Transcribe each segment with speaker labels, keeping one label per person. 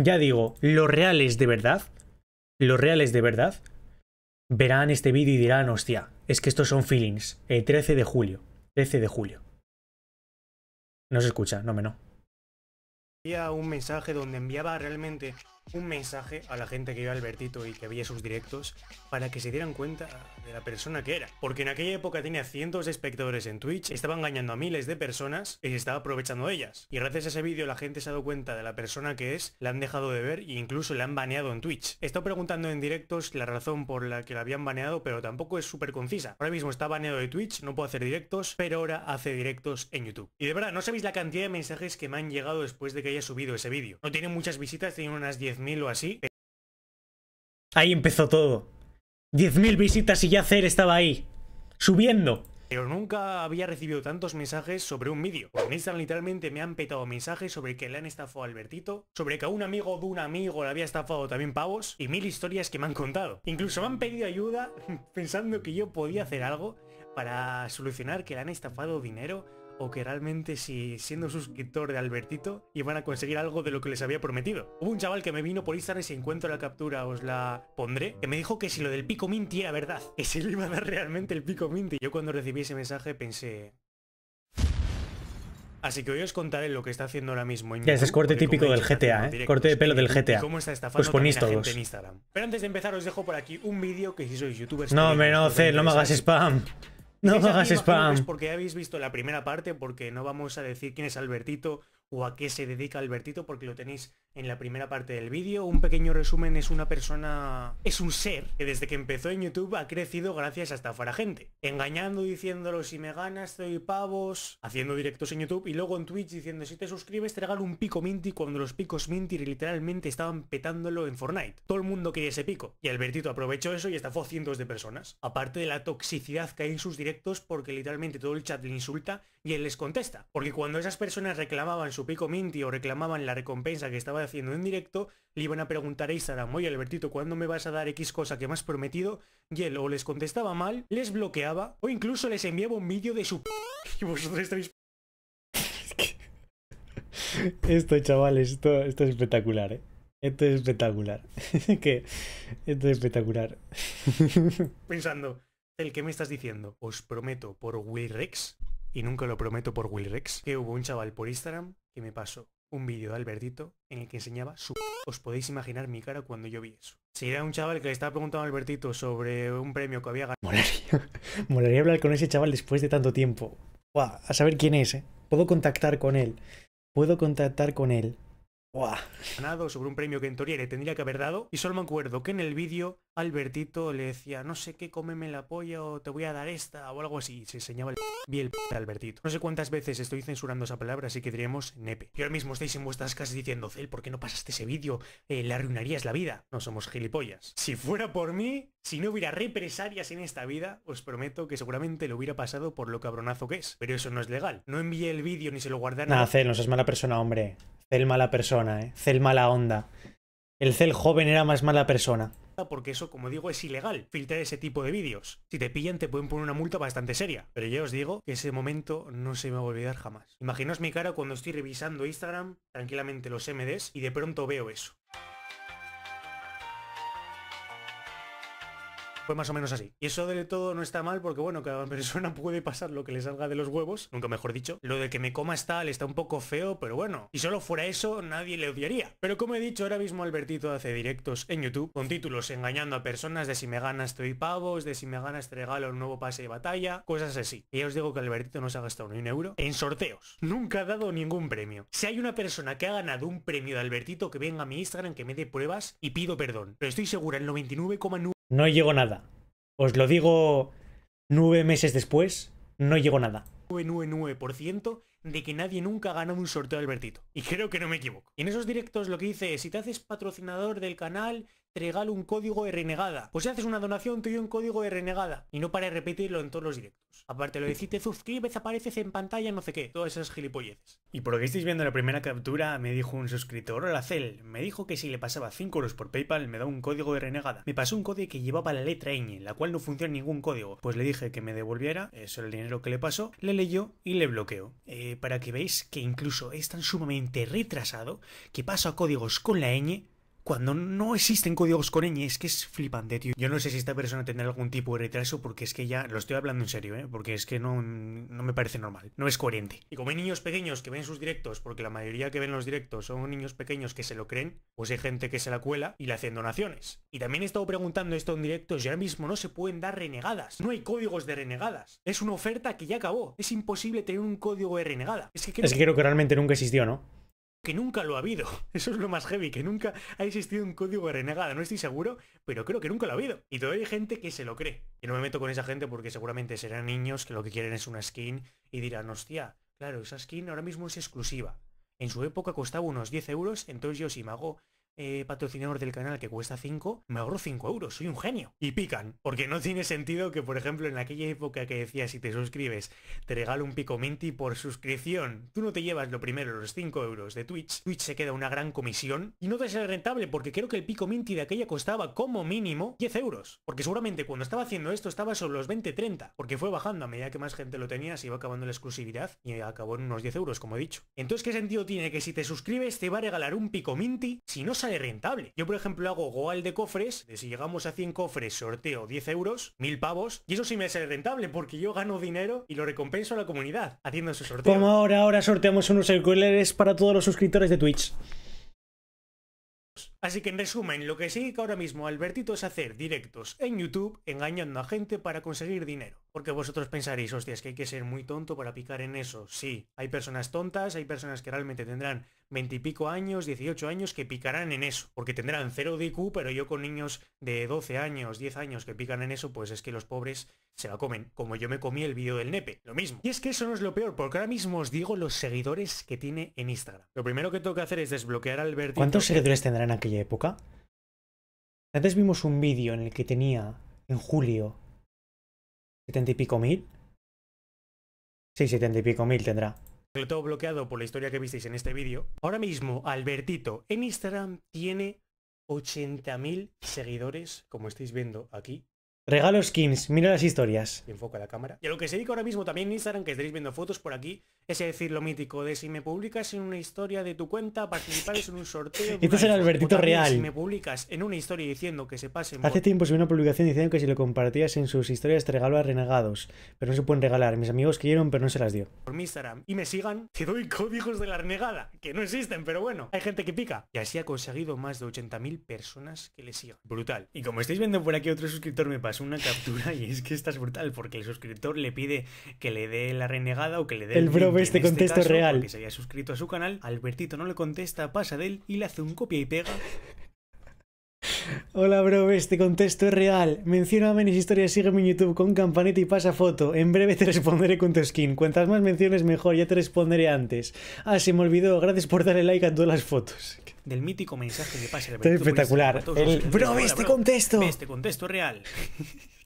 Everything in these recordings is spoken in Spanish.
Speaker 1: Ya digo, los reales de verdad, los reales de verdad, verán este vídeo y dirán, hostia, es que estos son feelings. El 13 de julio. 13 de julio. No se escucha, no me no. Había un mensaje donde enviaba realmente un mensaje a la gente que iba a Albertito y que veía sus directos para que se dieran cuenta de la persona que era. Porque en aquella época tenía cientos de espectadores en Twitch, estaba engañando a miles de personas y estaba aprovechando ellas. Y gracias a ese vídeo la gente se ha dado cuenta de la persona que es, la han dejado de ver e incluso la han baneado en Twitch. He estado preguntando en directos la razón por la que la habían baneado, pero tampoco es súper concisa. Ahora mismo está baneado de Twitch, no puedo hacer directos, pero ahora hace directos en YouTube. Y de verdad, no sabéis la cantidad de mensajes que me han llegado después de que haya subido ese vídeo. No tiene muchas visitas, tiene unas 10 mil o así. Ahí empezó todo. 10.000 visitas y ya Cer estaba ahí, subiendo. Pero nunca había recibido tantos mensajes sobre un vídeo. En Instagram literalmente me han petado mensajes sobre que le han estafado Albertito, sobre que a un amigo de un amigo le había estafado también pavos, y mil historias que me han contado. Incluso me han pedido ayuda pensando que yo podía hacer algo para solucionar que le han estafado dinero que realmente si siendo suscriptor de Albertito iban a conseguir algo de lo que les había prometido. Hubo un chaval que me vino por Instagram y si encuentro la captura os la pondré, que me dijo que si lo del pico minti era verdad, que si le iba a dar realmente el pico minty. Yo cuando recibí ese mensaje pensé, Así que hoy os contaré lo que está haciendo ahora mismo. Ya, ese es corte típico del GTA, ¿eh? Corte de pelo del GTA. ¿Cómo está estafando pues todos. gente en Instagram? Pero antes de empezar os dejo por aquí un vídeo que si sois youtubers... No, me no, no me hagas spam. No hagas spam. Porque ya habéis visto la primera parte, porque no vamos a decir quién es Albertito o a qué se dedica Albertito, porque lo tenéis en la primera parte del vídeo. Un pequeño resumen, es una persona, es un ser que desde que empezó en YouTube ha crecido gracias a estafar a gente. Engañando, diciéndolo si me ganas, soy pavos, haciendo directos en YouTube y luego en Twitch diciendo si te suscribes te regalo un pico Minty cuando los picos Minty literalmente estaban petándolo en Fortnite. Todo el mundo quería ese pico. Y Albertito aprovechó eso y estafó a cientos de personas. Aparte de la toxicidad que hay en sus directos porque literalmente todo el chat le insulta y él les contesta. Porque cuando esas personas reclamaban su pico minti o reclamaban la recompensa que estaba haciendo en directo, le iban a preguntar a Instagram, oye Albertito, ¿cuándo me vas a dar X cosa que me has prometido? Y él o les contestaba mal, les bloqueaba o incluso les enviaba un vídeo de su... Y vosotros esto, chavales, esto, esto es espectacular, ¿eh? Esto es espectacular. que esto es espectacular. Pensando, el que me estás diciendo, os prometo por Will Rex, y nunca lo prometo por Will Rex, que hubo un chaval por Instagram que me pasó un vídeo de Albertito en el que enseñaba su... Os podéis imaginar mi cara cuando yo vi eso. Si era un chaval que le estaba preguntando a Albertito sobre un premio que había ganado... Molaría, hablar con ese chaval después de tanto tiempo. Buah, a saber quién es, ¿eh? Puedo contactar con él. Puedo contactar con él. Ganado sobre un premio que en teoría le tendría que haber dado. Y solo me acuerdo que en el vídeo Albertito le decía, no sé qué, cómeme la polla o te voy a dar esta o algo así. se enseñaba el vi el p Albertito. No sé cuántas veces estoy censurando esa palabra, así que diríamos nepe. Y ahora mismo estáis en vuestras casas diciendo, Cel, ¿por qué no pasaste ese vídeo? La eh, le arruinarías la vida. No somos gilipollas. Si fuera por mí, si no hubiera represalias en esta vida, os prometo que seguramente lo hubiera pasado por lo cabronazo que es. Pero eso no es legal. No envié el vídeo ni se lo guardé Nada, Cel, no seas mala persona, hombre. Cel mala persona, ¿eh? Cel mala onda. El Cel joven era más mala persona. Porque eso, como digo, es ilegal, filtrar ese tipo de vídeos. Si te pillan, te pueden poner una multa bastante seria. Pero ya os digo que ese momento no se me va a olvidar jamás. Imaginaos mi cara cuando estoy revisando Instagram, tranquilamente los MDs, y de pronto veo eso. Fue más o menos así. Y eso de todo no está mal porque, bueno, cada persona puede pasar lo que le salga de los huevos, nunca mejor dicho. Lo de que me coma está, tal está un poco feo, pero bueno. Y solo fuera eso, nadie le odiaría. Pero como he dicho, ahora mismo Albertito hace directos en YouTube con títulos engañando a personas de si me gana estoy pavos, de si me ganas te regalo un nuevo pase de batalla, cosas así. Y ya os digo que Albertito no se ha gastado ni un euro en sorteos. Nunca ha dado ningún premio. Si hay una persona que ha ganado un premio de Albertito, que venga a mi Instagram, que me dé pruebas y pido perdón. Pero estoy segura, el 99,9 no llegó nada. Os lo digo nueve meses después, no llegó nada. 99% de que nadie nunca ha ganado un sorteo Albertito. Y creo que no me equivoco. Y en esos directos lo que dice, si te haces patrocinador del canal, regalo un código de renegada. Pues si haces una donación, te doy un código de renegada. Y no para repetirlo en todos los directos. Aparte lo decís te suscribes, apareces en pantalla, no sé qué. Todas esas gilipolleces. Y por lo que estáis viendo en la primera captura, me dijo un suscriptor, hola Cel, me dijo que si le pasaba 5 euros por Paypal, me da un código de renegada. Me pasó un código que llevaba la letra ñ, la cual no funciona ningún código. Pues le dije que me devolviera, eso era el dinero que le pasó, le leyó y le bloqueó. Eh, para que veáis que incluso es tan sumamente retrasado que pasa a códigos con la ñ cuando no existen códigos con ñ, es que es flipante, tío. Yo no sé si esta persona tendrá algún tipo de retraso, porque es que ya lo estoy hablando en serio, ¿eh? Porque es que no, no me parece normal, no es coherente. Y como hay niños pequeños que ven sus directos, porque la mayoría que ven los directos son niños pequeños que se lo creen, pues hay gente que se la cuela y le hacen donaciones. Y también he estado preguntando esto en directos, ahora mismo no se pueden dar renegadas, no hay códigos de renegadas. Es una oferta que ya acabó, es imposible tener un código de renegada. Es que es que, creo que realmente nunca existió, ¿no? que nunca lo ha habido. Eso es lo más heavy, que nunca ha existido un código de renegada, no estoy seguro, pero creo que nunca lo ha habido. Y todavía hay gente que se lo cree. Y no me meto con esa gente porque seguramente serán niños que lo que quieren es una skin y dirán, hostia, claro, esa skin ahora mismo es exclusiva. En su época costaba unos 10 euros, entonces yo sí me hago eh, patrocinador del canal que cuesta 5, me ahorro 5 euros, soy un genio. Y pican, porque no tiene sentido que, por ejemplo, en aquella época que decía si te suscribes, te regalo un pico minty por suscripción, tú no te llevas lo primero, los 5 euros de Twitch, Twitch se queda una gran comisión y no te ser rentable porque creo que el pico minty de aquella costaba como mínimo 10 euros, porque seguramente cuando estaba haciendo esto estaba sobre los 20-30, porque fue bajando a medida que más gente lo tenía, se iba acabando la exclusividad y acabó en unos 10 euros, como he dicho. Entonces, ¿qué sentido tiene que si te suscribes te va a regalar un pico minty si no sale rentable. Yo, por ejemplo, hago Goal de cofres, de si llegamos a 100 cofres, sorteo 10 euros, 1000 pavos, y eso sí me sale rentable, porque yo gano dinero y lo recompenso a la comunidad haciendo su sorteo. Como ahora, ahora sorteamos unos circulares para todos los suscriptores de Twitch. Así que en resumen, lo que sí que ahora mismo Albertito es hacer directos en YouTube engañando a gente para conseguir dinero. Porque vosotros pensaréis, hostias, que hay que ser muy tonto para picar en eso. Sí, hay personas tontas, hay personas que realmente tendrán veintipico años, 18 años, que picarán en eso. Porque tendrán cero de pero yo con niños de 12 años, 10 años que pican en eso, pues es que los pobres se la comen. Como yo me comí el vídeo del nepe, lo mismo. Y es que eso no es lo peor, porque ahora mismo os digo los seguidores que tiene en Instagram. Lo primero que tengo que hacer es desbloquear a Albertito. ¿Cuántos seguidores tendrán aquí? época. Antes vimos un vídeo en el que tenía en julio 70 y pico mil. Sí, 70 y pico mil tendrá. Todo bloqueado por la historia que visteis en este vídeo. Ahora mismo Albertito en Instagram tiene mil seguidores, como estáis viendo aquí. Regalo skins, mira las historias. Enfoca la cámara. Y a lo que se dedica ahora mismo también en Instagram, que estaréis viendo fotos por aquí, es decir, lo mítico de si me publicas en una historia de tu cuenta, participarás en un sorteo. este es el Albertito real. Si me publicas en una historia diciendo que se pase. Hace tiempo subí una publicación diciendo que si lo compartías en sus historias te a renegados, pero no se pueden regalar. Mis amigos querían, pero no se las dio. Por mi Instagram y me sigan, te doy códigos de la renegada, que no existen, pero bueno, hay gente que pica. Y así ha conseguido más de 80.000 personas que le sigan. Brutal. Y como estáis viendo por aquí, otro suscriptor me pasó una captura y es que esta es brutal porque el suscriptor le pide que le dé la renegada o que le dé el, el este, contexto es real. se suscrito a su canal, Albertito no le contesta, pasa y le hace un copia y pega. Hola, bro, este contexto es real. Menciona a mis historias, sígueme en YouTube con campanita y pasa foto. En breve te responderé con tu skin. Cuantas más menciones, mejor, ya te responderé antes. Ah, se me olvidó, gracias por darle like a todas las fotos. Del mítico mensaje que pasa. Pues, espectacular. El... Bro, este contexto. este contexto real.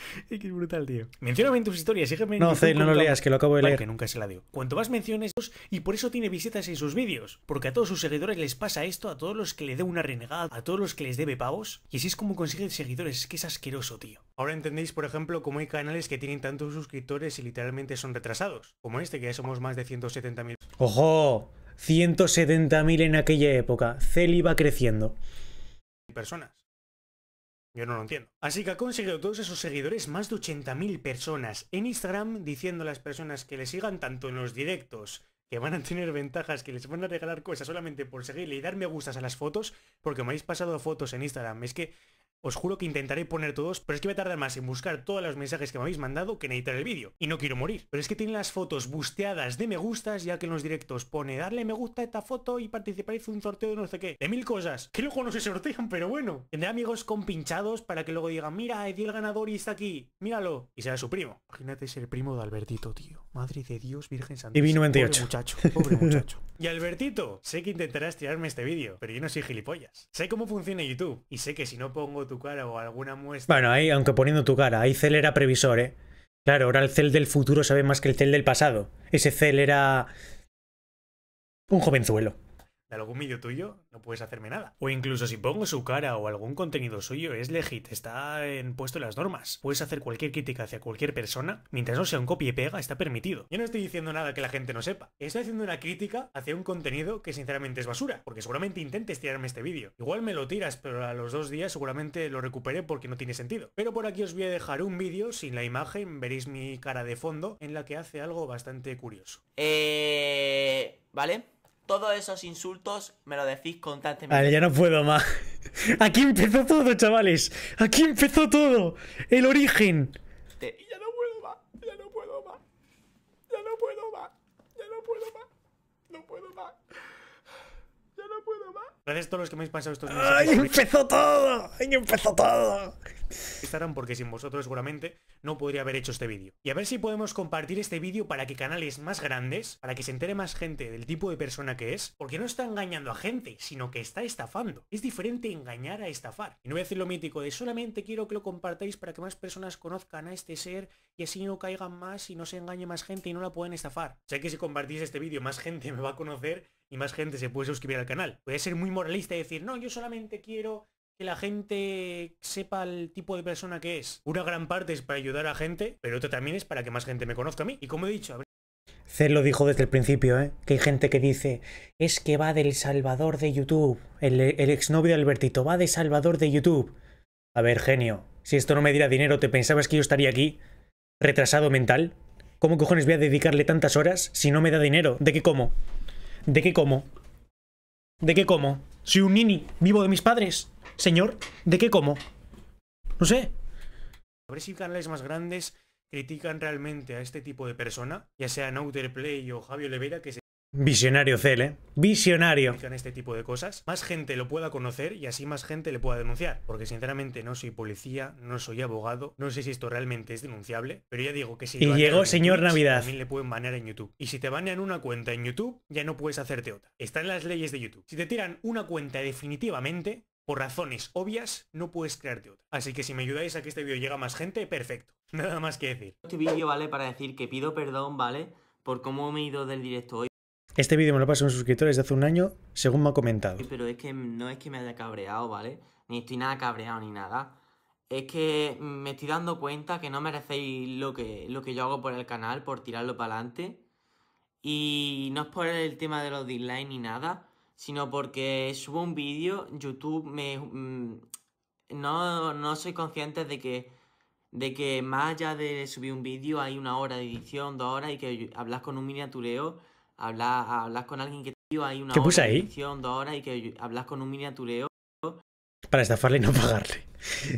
Speaker 1: que brutal, tío. Mencióname en tus historias, No, Cel, no lo leas, que lo acabo de leer. Que nunca se la dio. Cuanto más menciones, y por eso tiene visitas en sus vídeos. Porque a todos sus seguidores les pasa esto, a todos los que le dé una renegada, a todos los que les debe pagos Y así es como consigue seguidores, es que es asqueroso, tío. Ahora entendéis, por ejemplo, cómo hay canales que tienen tantos suscriptores y literalmente son retrasados. Como este, que ya somos más de 170.000. ¡Ojo! 170.000 en aquella época. Cel iba creciendo. Personas. Yo no lo entiendo. Así que ha conseguido todos esos seguidores, más de 80.000 personas en Instagram, diciendo a las personas que le sigan tanto en los directos, que van a tener ventajas, que les van a regalar cosas solamente por seguirle y dar me gustas a las fotos, porque me habéis pasado fotos en Instagram. Es que os juro que intentaré poner todos, pero es que voy a tardar más en buscar todos los mensajes que me habéis mandado que en editar el vídeo. Y no quiero morir. Pero es que tienen las fotos busteadas de me gustas, ya que en los directos pone darle me gusta a esta foto y participaréis en un sorteo de no sé qué. De mil cosas. Que luego no se sortean, pero bueno. Tendré amigos compinchados para que luego digan, mira, Eddie el ganador y está aquí. Míralo. Y será su primo. Imagínate ser primo de Albertito, tío. Madre de Dios, Virgen Santa. Y 98. Pobre muchacho. Pobre muchacho. y Albertito, sé que intentarás tirarme este vídeo, pero yo no soy gilipollas. Sé cómo funciona YouTube. Y sé que si no pongo tu cara o alguna muestra. Bueno, ahí, aunque poniendo tu cara, ahí Cell era previsor, ¿eh? Claro, ahora el cel del futuro sabe más que el cel del pasado. Ese cel era. un jovenzuelo de algún vídeo tuyo, no puedes hacerme nada. O incluso si pongo su cara o algún contenido suyo, es legit, está en puesto en las normas. Puedes hacer cualquier crítica hacia cualquier persona, mientras no sea un copia y pega, está permitido. Yo no estoy diciendo nada que la gente no sepa. Estoy haciendo una crítica hacia un contenido que sinceramente es basura, porque seguramente intentes tirarme este vídeo. Igual me lo tiras, pero a los dos días seguramente lo recuperé porque no tiene sentido. Pero por aquí os voy a dejar un vídeo sin la imagen, veréis mi cara de fondo, en la que hace algo bastante curioso.
Speaker 2: Eh... ¿Vale? Todos esos insultos me lo decís constantemente. Vale, ya no
Speaker 1: puedo más. Aquí empezó todo, chavales. Aquí empezó todo. El origen. Gracias a todos los que me habéis pasado estos meses. ¡Ay, empezó todo! ¡Ay, empezó todo! Estarán porque sin vosotros seguramente no podría haber hecho este vídeo. Y a ver si podemos compartir este vídeo para que canales más grandes, para que se entere más gente del tipo de persona que es, porque no está engañando a gente, sino que está estafando. Es diferente engañar a estafar. Y no voy a decir lo mítico de solamente quiero que lo compartáis para que más personas conozcan a este ser y así no caigan más y no se engañe más gente y no la pueden estafar. Sé que si compartís este vídeo más gente me va a conocer y más gente se puede suscribir al canal. Puede ser muy moralista y decir, no, yo solamente quiero que la gente sepa el tipo de persona que es. Una gran parte es para ayudar a gente, pero otra también es para que más gente me conozca a mí. Y como he dicho... Cel lo dijo desde el principio, ¿eh? que hay gente que dice, es que va del salvador de YouTube, el, exnovio de Albertito, va de salvador de YouTube. A ver, genio, si esto no me diera dinero, ¿te pensabas que yo estaría aquí? ¿Retrasado mental? ¿Cómo cojones voy a dedicarle tantas horas si no me da dinero? ¿De qué como? ¿De qué como? ¿De qué como? Soy un nini, vivo de mis padres. Señor, ¿de qué como? No sé. A ver si canales más grandes critican realmente a este tipo de persona, ya sea Play o Javier Levera, que se Visionario CL, ¿eh? Visionario. En este tipo de cosas, más gente lo pueda conocer y así más gente le pueda denunciar. Porque sinceramente no soy policía, no soy abogado, no sé si esto realmente es denunciable, pero ya digo que si... Y llegó señor Navidad. También le pueden banear en YouTube. Y si te banean una cuenta en YouTube, ya no puedes hacerte otra. Está en las leyes de YouTube. Si te tiran una cuenta definitivamente, por razones obvias, no puedes crearte otra. Así que si me ayudáis a que este vídeo Llega a más gente, perfecto.
Speaker 2: Nada más que decir. Este vídeo vale para decir que pido perdón, ¿vale? Por cómo me he ido del directo hoy.
Speaker 1: Este vídeo me lo pasó un suscriptor desde hace un año, según me ha comentado.
Speaker 2: Pero es que no es que me haya cabreado, ¿vale? Ni estoy nada cabreado ni nada. Es que me estoy dando cuenta que no merecéis lo que, lo que yo hago por el canal, por tirarlo para adelante. Y no es por el tema de los dislikes ni nada, sino porque subo un vídeo, YouTube me... Mm, no, no soy consciente de que de que más allá de subir un vídeo hay una hora de edición, dos horas y que hablas con un miniatureo hablas, con alguien que te dio ahí una ¿Qué ahí? horas y que hablas con un miniatureo.
Speaker 1: Para estafarle y no pagarle.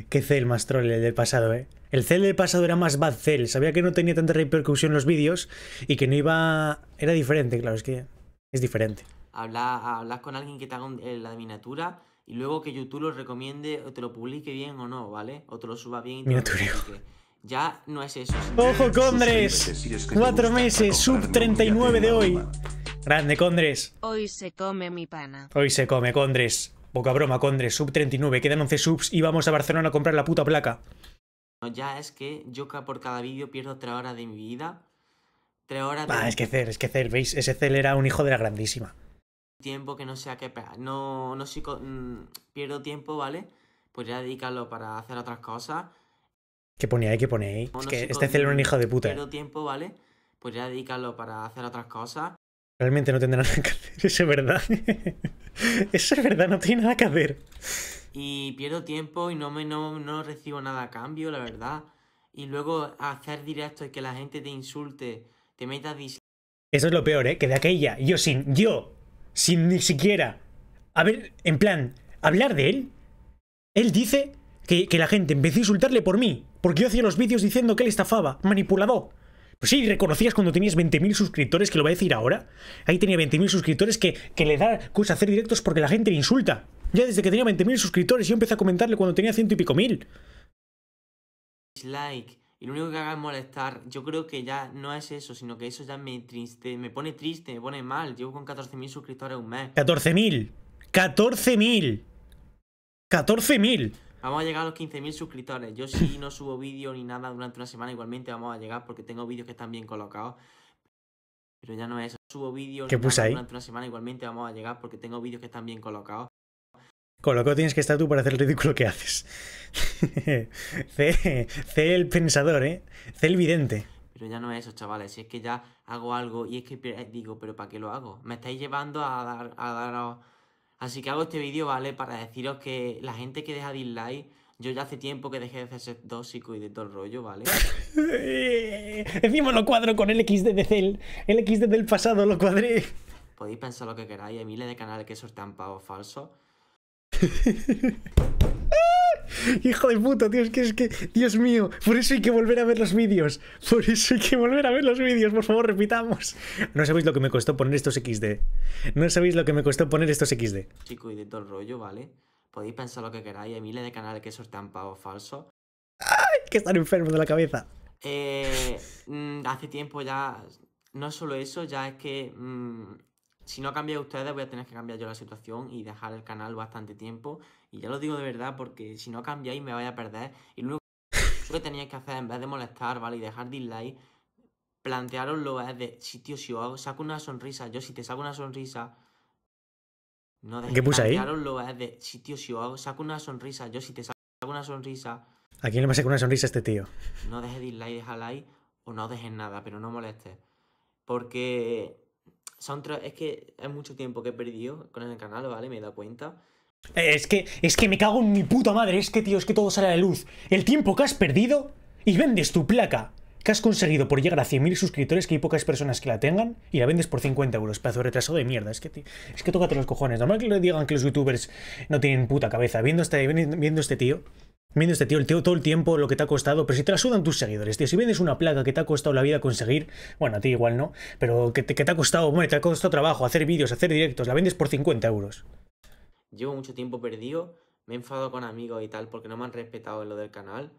Speaker 1: Qué cel más troll el del pasado, ¿eh? El cel del pasado era más bad cel. Sabía que no tenía tanta repercusión en los vídeos y que no iba... Era diferente, claro, es que es diferente.
Speaker 2: Hablas, con alguien que te haga eh, la miniatura y luego que YouTube lo recomiende o te lo publique bien o no, ¿vale? O te lo suba bien y te ya no es eso. ¡Ojo, Condres! Cuatro
Speaker 1: meses, sub 39 de hoy. Grande, Condres.
Speaker 2: Hoy se come mi pana.
Speaker 1: Hoy se come, Condres. Poca broma, Condres. Sub 39. Quedan 11 subs y vamos a Barcelona a comprar la puta placa.
Speaker 2: Ya es que yo por cada vídeo pierdo 3 horas de mi vida. 3 horas de... Ah, es que Cer,
Speaker 1: es que Cel ¿veis? Ese Cel era un hijo de la grandísima.
Speaker 2: Tiempo que no sea que... No, no si mm, Pierdo tiempo, ¿vale? Pues ya dedícalo para hacer otras cosas
Speaker 1: ¿Qué ponía ahí? ¿Qué ponía ahí? es que este celular es un hijo de puta.
Speaker 2: tiempo, ¿vale? Pues ya dedícalo para hacer otras cosas.
Speaker 1: Realmente no tendrá nada que hacer, eso es verdad. eso es verdad, no tiene nada que hacer.
Speaker 2: Y pierdo tiempo y no, me, no, no recibo nada a cambio, la verdad. Y luego hacer directo y que la gente te insulte, te meta dis...
Speaker 1: Eso es lo peor, ¿eh? Que de aquella, yo sin, yo, sin ni siquiera. A ver, en plan, hablar de él. Él dice que, que la gente empezó a insultarle por mí. Porque yo hacía los vídeos diciendo que él estafaba. manipulado. Pues sí, reconocías cuando tenías 20.000 suscriptores, que lo voy a decir ahora. Ahí tenía 20.000 suscriptores que, que le da cosa hacer directos porque la gente le insulta. Ya desde que tenía 20.000 suscriptores yo empecé a comentarle cuando tenía ciento y pico mil.
Speaker 2: Dislike. Y lo único que haga es molestar. Yo creo que ya no es eso, sino que eso ya me me pone triste, me pone mal. Llevo con 14.000 suscriptores un mes.
Speaker 1: 14.000. 14.000. 14.000.
Speaker 2: Vamos a llegar a los 15.000 suscriptores. Yo si no subo vídeo ni nada durante una semana, igualmente vamos a llegar porque tengo vídeos que están bien colocados. Pero ya no es eso. Subo vídeos durante una semana, igualmente vamos a llegar porque tengo vídeos que están bien colocados.
Speaker 1: Colocado tienes que estar tú para hacer el ridículo que haces. C, el pensador, ¿eh? C el vidente.
Speaker 2: Pero ya no es eso, chavales. Si es que ya hago algo y es que eh, digo, ¿pero para qué lo hago? Me estáis llevando a dar, a daros Así que hago este vídeo, ¿vale? Para deciros que la gente que deja dislike, yo ya hace tiempo que dejé de ser tóxico y de todo el rollo, ¿vale?
Speaker 1: Encima lo cuadro con el XD de Cel. El XD del pasado lo
Speaker 2: cuadré. Podéis pensar lo que queráis, hay miles de canales que sortean pavos falsos.
Speaker 1: Hijo de puta, dios que es que, Dios mío, por eso hay que volver a ver los vídeos. Por eso hay que volver a ver los vídeos, por favor, repitamos. No sabéis lo que me costó poner estos XD. No sabéis lo que me costó poner estos XD.
Speaker 2: Chico, y de todo el rollo, ¿vale? Podéis pensar lo que queráis, hay miles de canales que eso pagos falsos.
Speaker 1: ¡Ay! Que están enfermos de la cabeza.
Speaker 2: Eh, mm, hace tiempo ya. No solo eso, ya es que. Mm, si no cambiado ustedes, voy a tener que cambiar yo la situación y dejar el canal bastante tiempo. Y ya lo digo de verdad porque si no cambiáis me vais a perder. Y lo único que teníais que hacer en vez de molestar, ¿vale? Y dejar dislike, lo es de, si tío, si hago, saco una sonrisa, yo si te saco una sonrisa... No ¿Qué puse ahí? lo es de, si tío, si saco una sonrisa, yo si te saco una sonrisa... ¿A quién le va a sacar
Speaker 1: una sonrisa este tío?
Speaker 2: No dejes dislike, deja like o no dejes nada, pero no molestes. Porque son es que es mucho tiempo que he perdido con el canal, ¿vale? Me he dado cuenta.
Speaker 1: Es que, es que me cago en mi puta madre, es que tío, es que todo sale a la luz. El tiempo que has perdido y vendes tu placa que has conseguido por llegar a 100.000 suscriptores, que hay pocas personas que la tengan, y la vendes por 50 euros, de retrasado de mierda. Es que, tío, es que tócate los cojones. Normal que le digan que los youtubers no tienen puta cabeza. Viendo este, viendo este tío, viendo este tío, el tío todo el tiempo, lo que te ha costado, pero si te la sudan tus seguidores, tío. Si vendes una placa que te ha costado la vida conseguir, bueno, a ti igual no, pero que te, que te ha costado, bueno, te ha costado trabajo, hacer vídeos, hacer directos, la vendes por 50 euros
Speaker 2: llevo mucho tiempo perdido, me he enfadado con amigos y tal porque no me han respetado en lo del canal.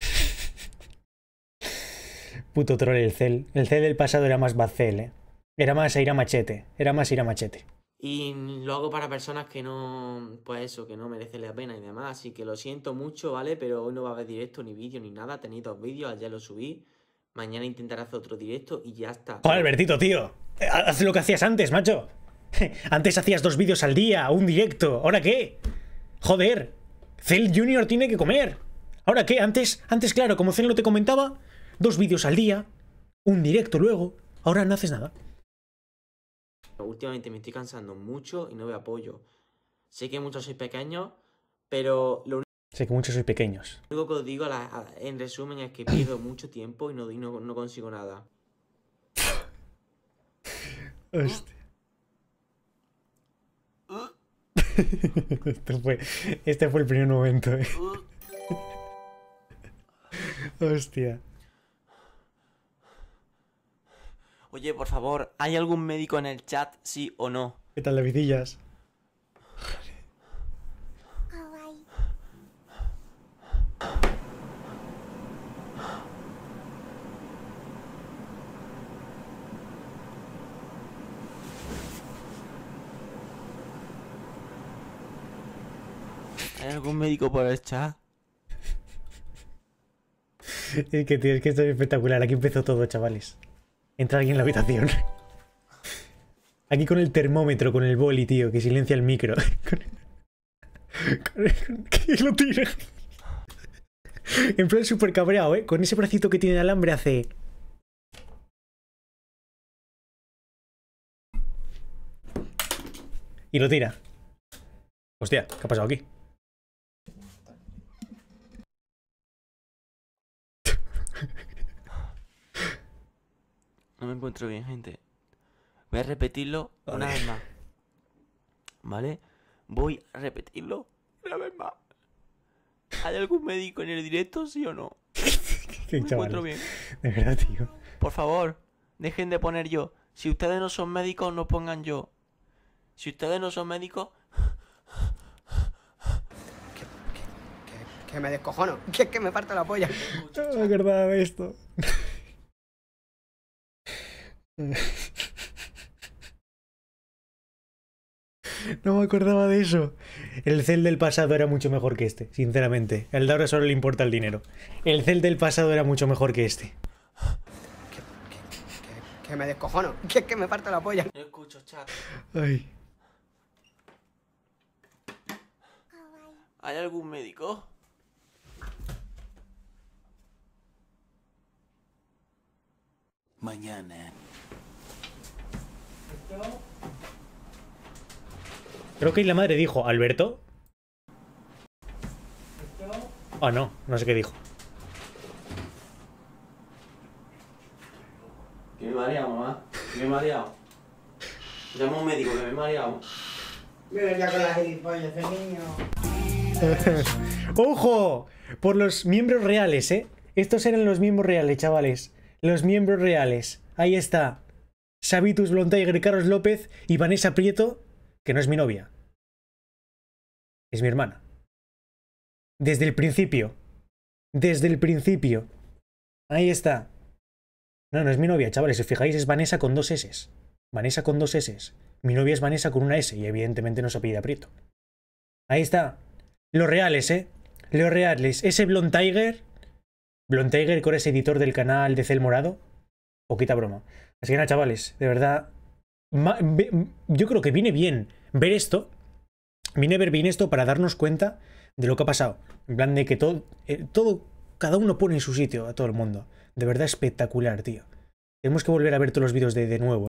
Speaker 1: Puto troll el cel. El cel del pasado era más bacel ¿eh? Era más ir a machete, era más ir a machete.
Speaker 2: Y lo hago para personas que no, pues eso, que no merecen la pena y demás. Así que lo siento mucho, ¿vale? Pero hoy no va a haber directo, ni vídeo, ni nada. Tenéis dos vídeos, ayer lo subí. Mañana intentaré hacer otro directo y ya está.
Speaker 1: Joder, Albertito, tío. Eh, haz lo que hacías antes, macho. Antes hacías dos vídeos al día, un directo. ¿Ahora qué? Joder, Cell Junior tiene que comer. ¿Ahora qué? Antes, antes claro, como Cell lo te comentaba, dos vídeos al día, un directo luego. Ahora no haces nada.
Speaker 2: Últimamente me estoy cansando mucho y no veo apoyo. Sé que muchos sois pequeños, pero lo único...
Speaker 1: Sé que muchos sois pequeños.
Speaker 2: Lo único que digo en resumen es que pierdo mucho tiempo y no, no, consigo nada.
Speaker 1: Hostia. Este, este, fue, el primer momento. Eh. Uh. Hostia.
Speaker 2: Oye, por favor, ¿hay algún médico en el chat, sí o no?
Speaker 1: ¿Qué tal, Levidillas?
Speaker 2: algún médico por el chat?
Speaker 1: Es que tío, es que esto es espectacular. Aquí empezó todo, chavales. Entra alguien en la habitación. Aquí con el termómetro, con el boli, tío, que silencia el micro. y lo tira. En plan súper cabreado, ¿eh? Con ese bracito que tiene alambre hace... Y lo tira. Hostia, ¿qué ha pasado aquí?
Speaker 2: No me encuentro bien, gente. Voy a repetirlo una vez más. ¿Vale? Voy a repetirlo una vez más. ¿Hay algún médico en el directo, sí o no? No me encuentro bien. De verdad, tío. Por favor, dejen de poner yo. Si ustedes no son médicos, no pongan yo. Si ustedes no son médicos... Que, me descojono. Que, que me parto la polla.
Speaker 1: Es verdad esto. No me acordaba de eso. El cel del pasado era mucho mejor que este, sinceramente. El de ahora solo le importa el dinero. El cel del pasado era mucho mejor que este.
Speaker 2: Que, me descojono. Que, que me parto la polla. No escucho, chat. Ay. ¿Hay algún médico? Mañana.
Speaker 1: Creo que la madre dijo, ¿Alberto? Ah, no, no sé qué dijo.
Speaker 2: Que me he mareado, mamá. ¿Qué me he mareado. Llama a un médico, que me he mareado.
Speaker 1: Mira ya con las gilipollas, de niño. ¡Ojo! Por los miembros reales, ¿eh? Estos eran los miembros reales, chavales. Los miembros reales. Ahí está. Sabitus Blontiger Carlos López y Vanessa Prieto, que no es mi novia. Es mi hermana. Desde el principio. Desde el principio. Ahí está. No, no es mi novia, chavales. Si os fijáis, es Vanessa con dos S. Vanessa con dos S. Mi novia es Vanessa con una S y evidentemente no se a Prieto. Ahí está. Los reales, ¿eh? Los reales. Ese Blondiger. Blondiger, con ese editor del canal de Cel Morado. Poquita broma. Así que nada, chavales, de verdad. Yo creo que viene bien ver esto. Viene ver bien esto para darnos cuenta de lo que ha pasado. En plan de que todo, eh, todo, cada uno pone en su sitio a todo el mundo. De verdad espectacular, tío. Tenemos que volver a ver todos los vídeos de, de nuevo.